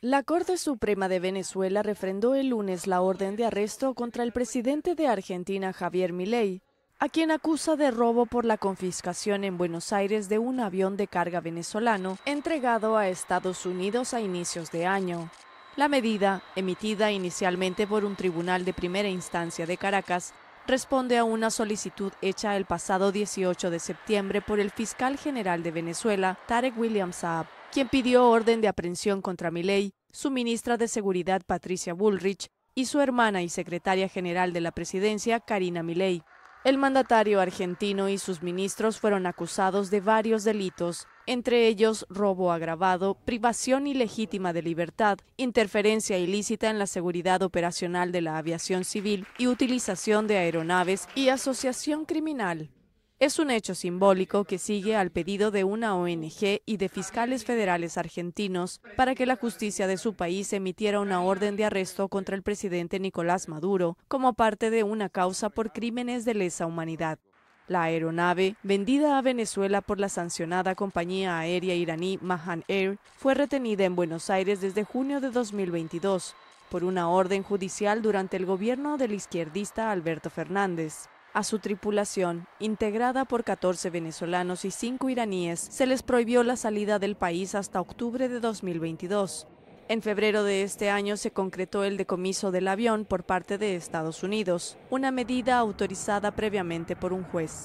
La Corte Suprema de Venezuela refrendó el lunes la orden de arresto contra el presidente de Argentina, Javier Milei, a quien acusa de robo por la confiscación en Buenos Aires de un avión de carga venezolano entregado a Estados Unidos a inicios de año. La medida, emitida inicialmente por un tribunal de primera instancia de Caracas, responde a una solicitud hecha el pasado 18 de septiembre por el fiscal general de Venezuela, Tarek William Saab, quien pidió orden de aprehensión contra Milei, su ministra de Seguridad Patricia Bullrich y su hermana y secretaria general de la presidencia, Karina Milei. El mandatario argentino y sus ministros fueron acusados de varios delitos, entre ellos robo agravado, privación ilegítima de libertad, interferencia ilícita en la seguridad operacional de la aviación civil y utilización de aeronaves y asociación criminal. Es un hecho simbólico que sigue al pedido de una ONG y de fiscales federales argentinos para que la justicia de su país emitiera una orden de arresto contra el presidente Nicolás Maduro como parte de una causa por crímenes de lesa humanidad. La aeronave, vendida a Venezuela por la sancionada compañía aérea iraní Mahan Air, fue retenida en Buenos Aires desde junio de 2022 por una orden judicial durante el gobierno del izquierdista Alberto Fernández. A su tripulación, integrada por 14 venezolanos y 5 iraníes, se les prohibió la salida del país hasta octubre de 2022. En febrero de este año se concretó el decomiso del avión por parte de Estados Unidos, una medida autorizada previamente por un juez.